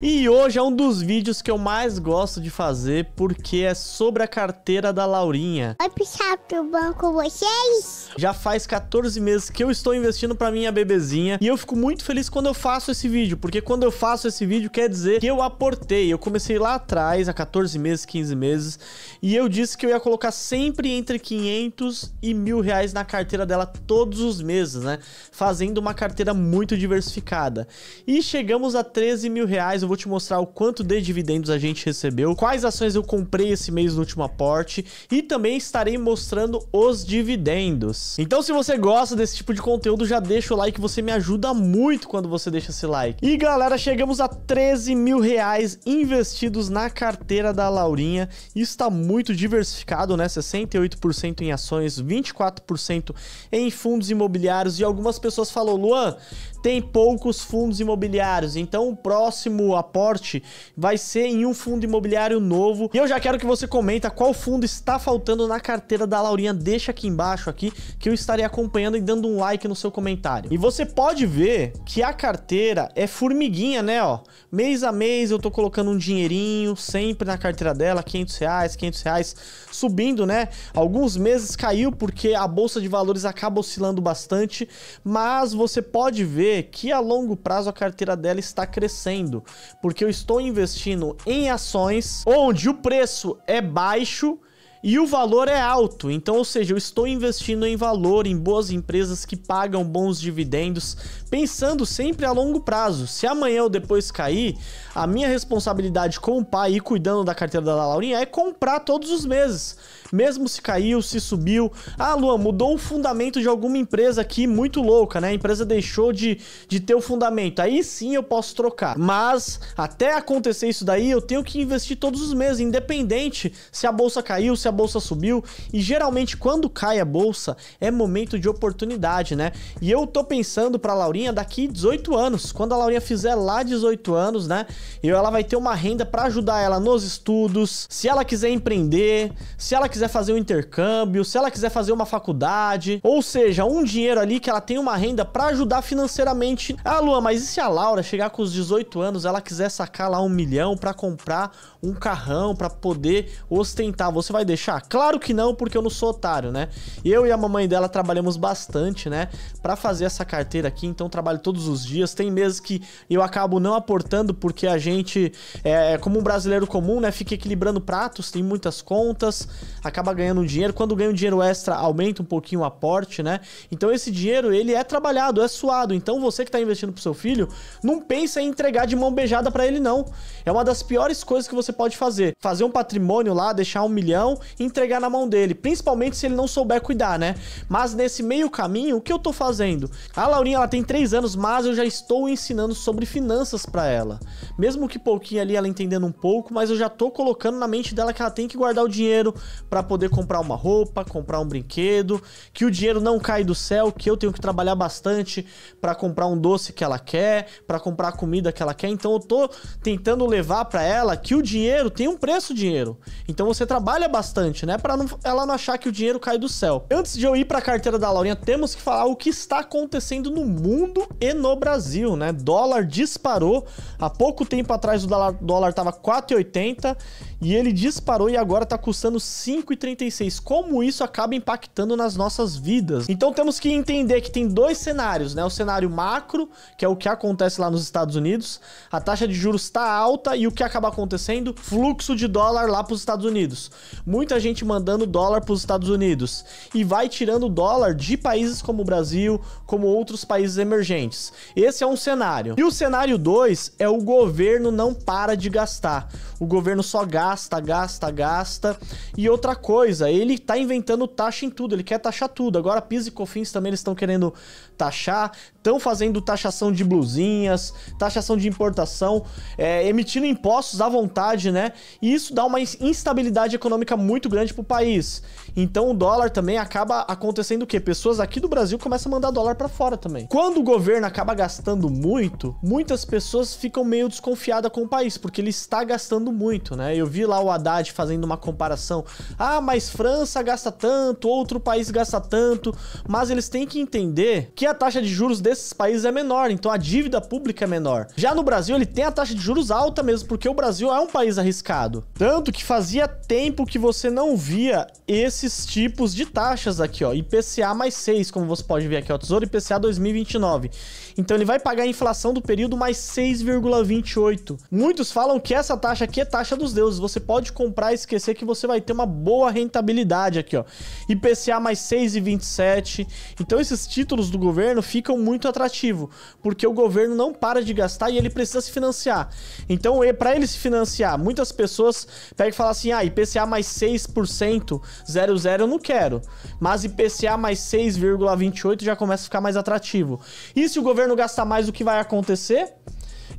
E hoje é um dos vídeos que eu mais gosto de fazer, porque é sobre a carteira da Laurinha. Oi, pessoal, pelo banco, vocês? Já faz 14 meses que eu estou investindo pra minha bebezinha, e eu fico muito feliz quando eu faço esse vídeo, porque quando eu faço esse vídeo quer dizer que eu aportei. Eu comecei lá atrás, há 14 meses, 15 meses, e eu disse que eu ia colocar sempre entre 500 e mil reais na carteira dela todos os meses, né? Fazendo uma carteira muito diversificada. E chegamos a 13 mil reais, eu vou te mostrar o quanto de dividendos a gente recebeu, quais ações eu comprei esse mês no último aporte e também estarei mostrando os dividendos. Então se você gosta desse tipo de conteúdo, já deixa o like, você me ajuda muito quando você deixa esse like. E galera, chegamos a 13 mil reais investidos na carteira da Laurinha, isso está muito diversificado, né? 68% em ações, 24% em fundos imobiliários e algumas pessoas falou, Luan, tem poucos fundos imobiliários, então o próximo aporte vai ser em um fundo imobiliário novo. E eu já quero que você comenta qual fundo está faltando na carteira da Laurinha, deixa aqui embaixo aqui que eu estarei acompanhando e dando um like no seu comentário. E você pode ver que a carteira é formiguinha, né, ó. Mês a mês eu tô colocando um dinheirinho sempre na carteira dela, 500 reais, 500 reais, subindo, né? Alguns meses caiu porque a bolsa de valores acaba oscilando bastante, mas você pode ver que a longo prazo a carteira dela está crescendo, porque eu estou investindo em ações onde o preço é baixo e o valor é alto, então, ou seja, eu estou investindo em valor, em boas empresas que pagam bons dividendos, pensando sempre a longo prazo. Se amanhã ou depois cair, a minha responsabilidade com o pai e cuidando da carteira da Laurinha é comprar todos os meses. Mesmo se caiu, se subiu. Ah, Luan, mudou o fundamento de alguma empresa aqui muito louca, né? A empresa deixou de, de ter o fundamento. Aí sim eu posso trocar. Mas até acontecer isso daí, eu tenho que investir todos os meses, independente se a bolsa caiu, se a bolsa subiu e geralmente quando cai a bolsa é momento de oportunidade, né? E eu tô pensando para Laurinha daqui 18 anos, quando a Laurinha fizer lá 18 anos, né? Eu ela vai ter uma renda para ajudar ela nos estudos, se ela quiser empreender, se ela quiser fazer um intercâmbio, se ela quiser fazer uma faculdade, ou seja, um dinheiro ali que ela tem uma renda para ajudar financeiramente. Ah, Lua, mas e se a Laura chegar com os 18 anos, ela quiser sacar lá um milhão para comprar um carrão para poder ostentar, você vai deixar deixar? Claro que não, porque eu não sou otário, né? Eu e a mamãe dela trabalhamos bastante, né? Para fazer essa carteira aqui, então trabalho todos os dias. Tem meses que eu acabo não aportando porque a gente, é, é, como um brasileiro comum, né? Fica equilibrando pratos, tem muitas contas, acaba ganhando dinheiro. Quando ganho um dinheiro extra, aumenta um pouquinho o aporte, né? Então esse dinheiro, ele é trabalhado, é suado. Então você que tá investindo pro seu filho, não pensa em entregar de mão beijada para ele, não. É uma das piores coisas que você pode fazer. Fazer um patrimônio lá, deixar um milhão entregar na mão dele, principalmente se ele não souber cuidar, né? Mas nesse meio caminho, o que eu tô fazendo? A Laurinha, ela tem 3 anos, mas eu já estou ensinando sobre finanças para ela. Mesmo que pouquinho ali ela entendendo um pouco, mas eu já tô colocando na mente dela que ela tem que guardar o dinheiro para poder comprar uma roupa, comprar um brinquedo, que o dinheiro não cai do céu, que eu tenho que trabalhar bastante para comprar um doce que ela quer, para comprar a comida que ela quer. Então eu tô tentando levar para ela que o dinheiro tem um preço dinheiro. Então você trabalha bastante bastante, né? Pra não, ela não achar que o dinheiro cai do céu. Antes de eu ir pra carteira da Laurinha, temos que falar o que está acontecendo no mundo e no Brasil, né? Dólar disparou. Há pouco tempo atrás o dólar, dólar tava 4,80 e ele disparou e agora tá custando 5,36. Como isso acaba impactando nas nossas vidas? Então temos que entender que tem dois cenários, né? O cenário macro, que é o que acontece lá nos Estados Unidos, a taxa de juros está alta e o que acaba acontecendo? Fluxo de dólar lá para os Estados Unidos. Muito muita gente mandando dólar para os Estados Unidos e vai tirando dólar de países como o Brasil, como outros países emergentes. Esse é um cenário. E o cenário 2 é o governo não para de gastar. O governo só gasta, gasta, gasta. E outra coisa, ele está inventando taxa em tudo, ele quer taxar tudo. Agora PIS e COFINS também eles estão querendo taxar, estão fazendo taxação de blusinhas, taxação de importação, é, emitindo impostos à vontade, né? E isso dá uma instabilidade econômica muito grande para o país. Então o dólar também acaba acontecendo o quê? Pessoas aqui do Brasil começam a mandar dólar para fora também. Quando o governo acaba gastando muito, muitas pessoas ficam meio desconfiadas com o país, porque ele está gastando muito, né? Eu vi lá o Haddad fazendo uma comparação. Ah, mas França gasta tanto, outro país gasta tanto, mas eles têm que entender que a taxa de juros desses países é menor, então a dívida pública é menor. Já no Brasil, ele tem a taxa de juros alta mesmo, porque o Brasil é um país arriscado. Tanto que fazia tempo que você não via esses tipos de taxas aqui, ó. IPCA mais 6, como você pode ver aqui, ó. Tesouro IPCA 2029. Então ele vai pagar a inflação do período mais 6,28. Muitos falam que essa taxa aqui é taxa dos deuses. Você pode comprar e esquecer que você vai ter uma boa rentabilidade aqui, ó. IPCA mais 6,27. Então esses títulos do governo governo ficam muito atrativo, porque o governo não para de gastar e ele precisa se financiar. Então, para ele se financiar, muitas pessoas pegam e falam assim: "Ah, IPCA mais 6%, 00 eu não quero". Mas IPCA mais 6,28 já começa a ficar mais atrativo. E se o governo gastar mais, o que vai acontecer?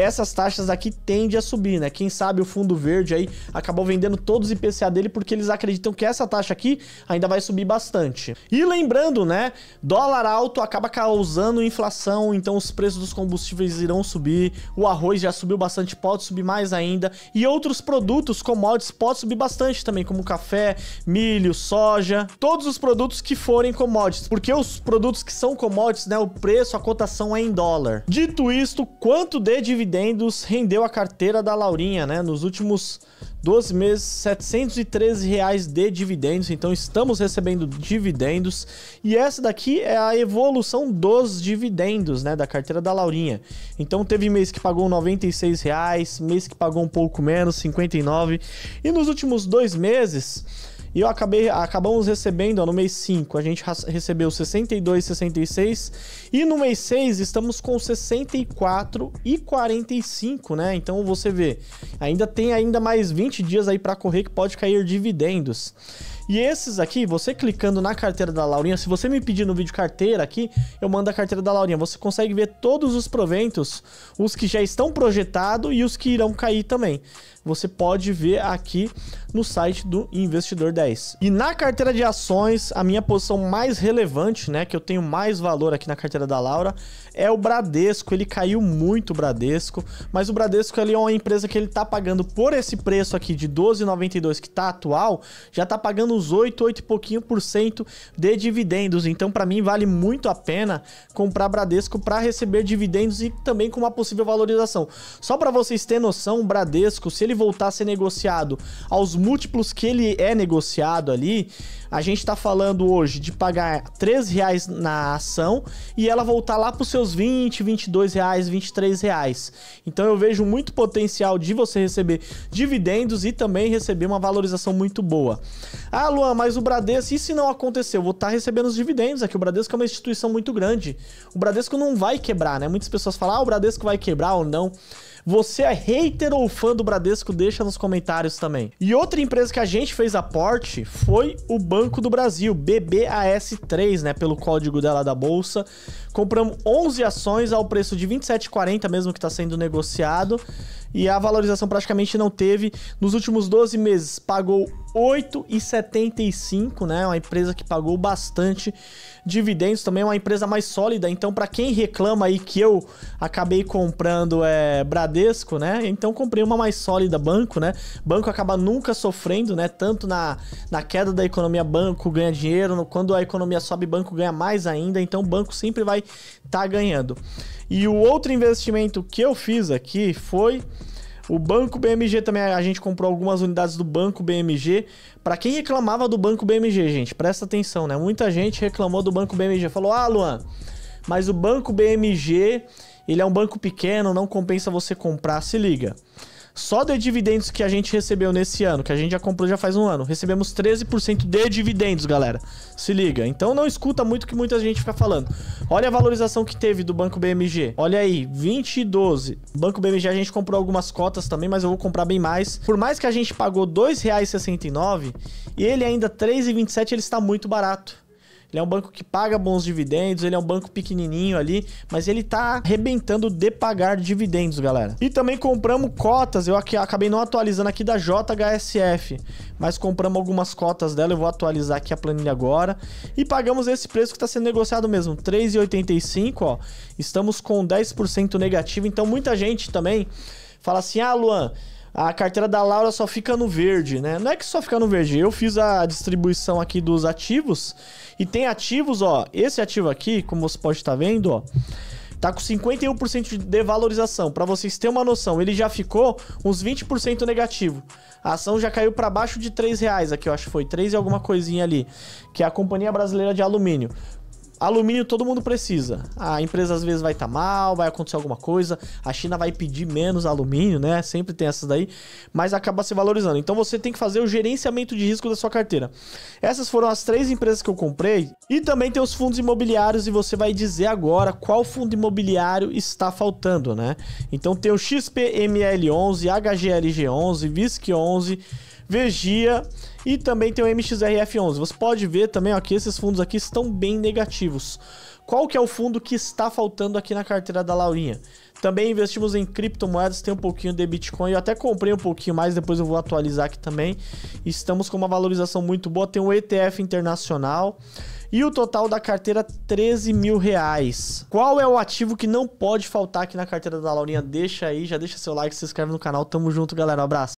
essas taxas aqui tendem a subir, né? Quem sabe o fundo verde aí acabou vendendo todos os IPCA dele porque eles acreditam que essa taxa aqui ainda vai subir bastante. E lembrando, né? Dólar alto acaba causando inflação, então os preços dos combustíveis irão subir, o arroz já subiu bastante, pode subir mais ainda, e outros produtos, commodities, pode subir bastante também, como café, milho, soja, todos os produtos que forem commodities, porque os produtos que são commodities, né? O preço, a cotação é em dólar. Dito isto, quanto de dividendos dividendos rendeu a carteira da Laurinha, né? Nos últimos 12 meses, 713 reais de dividendos. Então estamos recebendo dividendos. E essa daqui é a evolução dos dividendos, né? Da carteira da Laurinha. Então teve mês que pagou 96 reais, mês que pagou um pouco menos, 59. E nos últimos dois meses e eu acabei, acabamos recebendo, ó, no mês 5, a gente recebeu 62, 66. E no mês 6 estamos com 64 e 45, né? Então você vê, ainda tem ainda mais 20 dias aí para correr que pode cair dividendos. E esses aqui, você clicando na carteira da Laurinha, se você me pedir no vídeo carteira aqui, eu mando a carteira da Laurinha. Você consegue ver todos os proventos, os que já estão projetados e os que irão cair também. Você pode ver aqui no site do Investidor 10. E na carteira de ações, a minha posição mais relevante, né, que eu tenho mais valor aqui na carteira da Laura, é o Bradesco. Ele caiu muito o Bradesco, mas o Bradesco ali é uma empresa que ele tá pagando por esse preço aqui de 12,92 que tá atual, já tá pagando uns 8, 8 e pouquinho por cento de dividendos. Então, para mim, vale muito a pena comprar Bradesco para receber dividendos e também com uma possível valorização. Só para vocês terem noção, o Bradesco, se ele voltar a ser negociado aos múltiplos que ele é negociado ali, a gente está falando hoje de pagar 13 reais na ação e ela voltar lá para os seus 20, 22 reais, 23 reais. Então eu vejo muito potencial de você receber dividendos e também receber uma valorização muito boa. Ah, Luan, mas o Bradesco, e se não acontecer? Eu vou estar tá recebendo os dividendos aqui. O Bradesco é uma instituição muito grande. O Bradesco não vai quebrar, né? Muitas pessoas falam, ah, o Bradesco vai quebrar ou não. Você é hater ou fã do Bradesco? Deixa nos comentários também. E outra empresa que a gente fez aporte foi o Banco do Brasil, BBAS3, né? Pelo código dela da bolsa. Compramos 11 ações ao preço de 27,40, mesmo que está sendo negociado e a valorização praticamente não teve. Nos últimos 12 meses pagou 8,75, né? Uma empresa que pagou bastante dividendos, também é uma empresa mais sólida. Então, para quem reclama aí que eu acabei comprando é, Bradesco, né? Então comprei uma mais sólida, banco, né? Banco acaba nunca sofrendo, né? Tanto na, na queda da economia, banco ganha dinheiro, no, quando a economia sobe, banco ganha mais ainda. Então, banco sempre vai estar tá ganhando. E o outro investimento que eu fiz aqui foi o Banco BMG também. A gente comprou algumas unidades do Banco BMG. Para quem reclamava do Banco BMG, gente, presta atenção, né? Muita gente reclamou do Banco BMG. Falou: "Ah, Luan, mas o Banco BMG, ele é um banco pequeno, não compensa você comprar". Se liga. Só de dividendos que a gente recebeu nesse ano, que a gente já comprou já faz um ano, recebemos 13% de dividendos, galera. Se liga. Então não escuta muito o que muita gente fica falando. Olha a valorização que teve do Banco BMG. Olha aí, 20 e 12. Banco BMG a gente comprou algumas cotas também, mas eu vou comprar bem mais. Por mais que a gente pagou R$ 2,69 e ele ainda R$ 3,27, ele está muito barato. Ele é um banco que paga bons dividendos, ele é um banco pequenininho ali, mas ele tá arrebentando de pagar dividendos, galera. E também compramos cotas, eu aqui, acabei não atualizando aqui da JHSF, mas compramos algumas cotas dela, eu vou atualizar aqui a planilha agora. E pagamos esse preço que está sendo negociado mesmo, 3,85, ó. Estamos com 10% negativo, então muita gente também fala assim: "Ah, Luan, a carteira da Laura só fica no verde, né? Não é que só fica no verde. Eu fiz a distribuição aqui dos ativos e tem ativos, ó. Esse ativo aqui, como você pode estar tá vendo, ó, tá com 51% de devalorização. Para vocês terem uma noção, ele já ficou uns 20% negativo. A ação já caiu para baixo de R$ reais aqui, eu acho que foi três e alguma coisinha ali, que é a Companhia Brasileira de Alumínio. Alumínio todo mundo precisa. A empresa às vezes vai estar tá mal, vai acontecer alguma coisa, a China vai pedir menos alumínio, né? Sempre tem essas daí, mas acaba se valorizando. Então você tem que fazer o gerenciamento de risco da sua carteira. Essas foram as três empresas que eu comprei e também tem os fundos imobiliários e você vai dizer agora qual fundo imobiliário está faltando, né? Então tem o XPML11, HGLG11, VISC11, Vegia e também tem o MXRF11. Você pode ver também ó, que esses fundos aqui estão bem negativos. Qual que é o fundo que está faltando aqui na carteira da Laurinha? Também investimos em criptomoedas, tem um pouquinho de Bitcoin, eu até comprei um pouquinho mais, depois eu vou atualizar aqui também. Estamos com uma valorização muito boa, tem um ETF internacional e o total da carteira 13 mil reais. Qual é o ativo que não pode faltar aqui na carteira da Laurinha? Deixa aí, já deixa seu like, se inscreve no canal, tamo junto galera, um abraço.